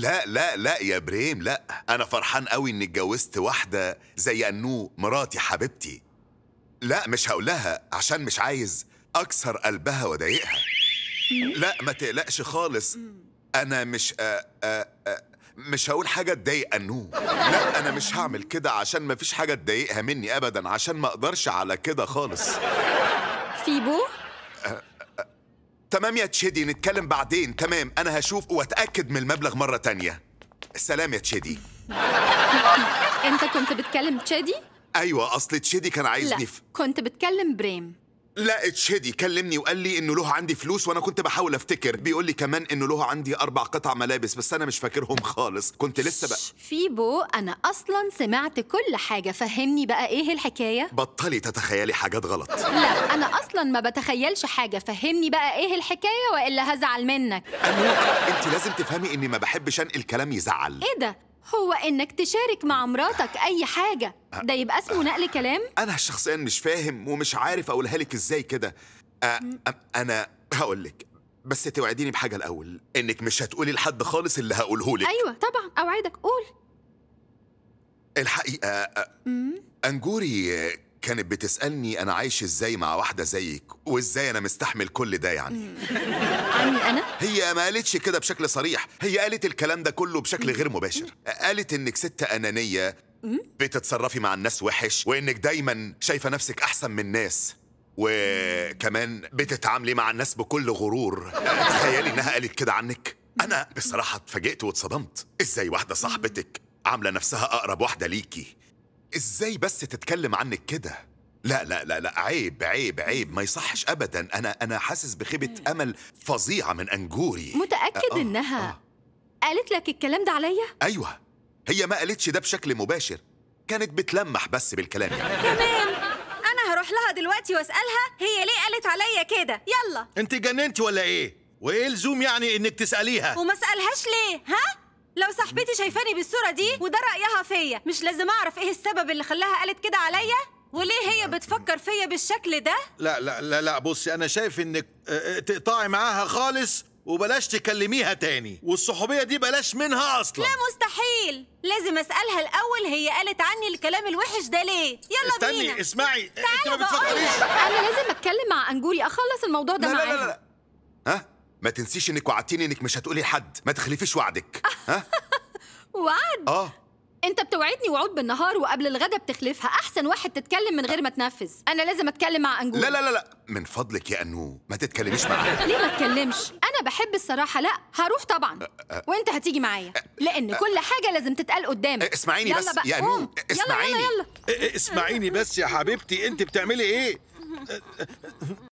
لا لا لا يا بريم لا انا فرحان قوي اني اتجوزت واحده زي انو مراتي حبيبتي لا مش هقولها عشان مش عايز اكسر قلبها واضايقها لا ما تقلقش خالص انا مش آآ آه، آآ آه، آه، مش هقول حاجه تضايق انو لا انا مش هعمل كده عشان مفيش حاجه تضايقها مني ابدا عشان ما اقدرش على كده خالص فيبو تمام يا تشيدي نتكلم بعدين تمام أنا هشوف وأتأكد من المبلغ مرة تانية سلام يا تشيدي أنت كنت بتكلم تشيدي؟ أيوة أصل تشيدي كان عايزني لا كنت بتكلم بريم لا اتشهدي كلمني وقال لي انه له عندي فلوس وانا كنت بحاول افتكر بيقول لي كمان انه له عندي اربع قطع ملابس بس انا مش فاكرهم خالص كنت لسه بقى فيبو انا اصلا سمعت كل حاجه فهمني بقى ايه الحكايه بطلي تتخيلي حاجات غلط لا انا اصلا ما بتخيلش حاجه فهمني بقى ايه الحكايه والا هزعل منك انت لازم تفهمي اني ما بحبش انقل كلام يزعل ايه ده هو انك تشارك مع مراتك اي حاجه ده يبقى اسمه نقل كلام انا شخصيا مش فاهم ومش عارف اقولها لك ازاي كده انا هقول لك بس توعديني بحاجه الاول انك مش هتقولي لحد خالص اللي هقوله لك ايوه طبعا اوعدك قول الحقيقه انجوري كانت بتسألني أنا عايش إزاي مع واحدة زيك وإزاي أنا مستحمل كل ده يعني عني أنا؟ هي ما قالتش كده بشكل صريح هي قالت الكلام ده كله بشكل غير مباشر قالت إنك ست أنانية بتتصرفي مع الناس وحش وإنك دايما شايفة نفسك أحسن من الناس وكمان بتتعاملي مع الناس بكل غرور تخيلي إنها قالت كده عنك أنا بصراحة اتفاجئت واتصدمت إزاي واحدة صاحبتك عاملة نفسها أقرب واحدة ليكي ازاي بس تتكلم عنك كده لا لا لا لا عيب عيب عيب ما يصحش ابدا انا انا حاسس بخيبه امل فظيعه من انجوري متاكد آه،, آه انها آه. قالت لك الكلام ده عليا ايوه هي ما قالتش ده بشكل مباشر كانت بتلمح بس بالكلام يعني تمام انا هروح لها دلوقتي واسالها هي ليه قالت عليا كده يلا انت جننتي ولا ايه وايه لزوم يعني انك تساليها وما اسالهاش ليه ها لو صاحبتي شايفاني بالصورة دي وده رأيها فيا مش لازم أعرف إيه السبب اللي خلاها قالت كده عليا وليه هي بتفكر فيا بالشكل ده؟ لا لا لا لا بصي أنا شايف إنك آه، آه، تقطعي معاها خالص وبلاش تكلميها تاني والصحوبية دي بلاش منها أصلا لا مستحيل لازم أسألها الأول هي قالت عني الكلام الوحش ده ليه يلا استني بينا استني اسمعي تعالى أنت ما بتفكريش أنا لازم أتكلم مع أنجولي أخلص الموضوع ده معاها لا لا لا ها ما تنسيش انك وعدتيني انك مش هتقولي لحد ما تخلفيش وعدك ها وعد اه انت بتوعدني وعود بالنهار وقبل الغدا بتخلفها احسن واحد تتكلم من غير ما تنفذ انا لازم اتكلم مع انجو لا لا لا لا من فضلك يا انو ما تتكلميش معايا ليه ما تكلمش انا بحب الصراحه لا هروح طبعا وانت هتيجي معايا لان كل حاجه لازم تتقال قدامك اسمعيني بس يا انو اسمعيني يلا يعني يلا يلا. اسمعيني بس يا حبيبتي انت بتعملي ايه